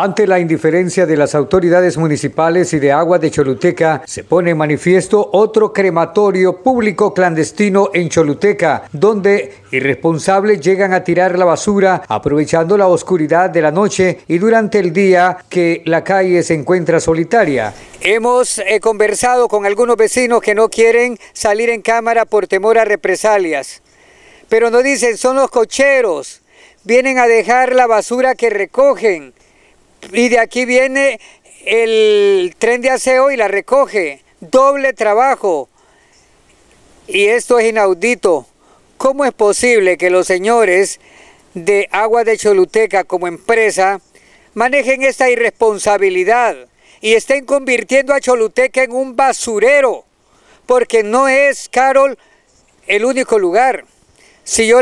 Ante la indiferencia de las autoridades municipales y de Agua de Choluteca, se pone en manifiesto otro crematorio público clandestino en Choluteca, donde irresponsables llegan a tirar la basura aprovechando la oscuridad de la noche y durante el día que la calle se encuentra solitaria. Hemos eh, conversado con algunos vecinos que no quieren salir en cámara por temor a represalias, pero no dicen son los cocheros, vienen a dejar la basura que recogen y de aquí viene el tren de aseo y la recoge. Doble trabajo. Y esto es inaudito. ¿Cómo es posible que los señores de Agua de Choluteca como empresa manejen esta irresponsabilidad y estén convirtiendo a Choluteca en un basurero? Porque no es, Carol, el único lugar. Si yo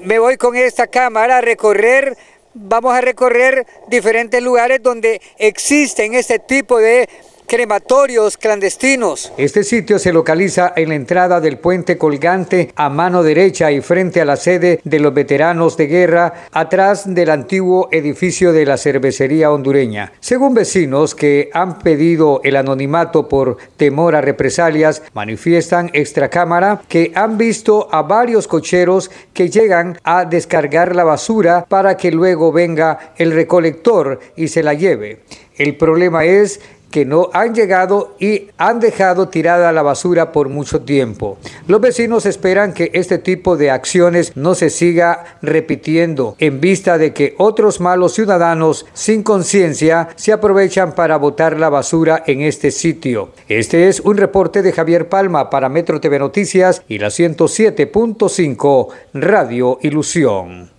me voy con esta cámara a recorrer vamos a recorrer diferentes lugares donde existen este tipo de crematorios clandestinos. Este sitio se localiza en la entrada del puente colgante a mano derecha y frente a la sede de los veteranos de guerra, atrás del antiguo edificio de la cervecería hondureña. Según vecinos que han pedido el anonimato por temor a represalias, manifiestan extracámara que han visto a varios cocheros que llegan a descargar la basura para que luego venga el recolector y se la lleve. El problema es que no han llegado y han dejado tirada la basura por mucho tiempo. Los vecinos esperan que este tipo de acciones no se siga repitiendo en vista de que otros malos ciudadanos sin conciencia se aprovechan para botar la basura en este sitio. Este es un reporte de Javier Palma para Metro TV Noticias y la 107.5 Radio Ilusión.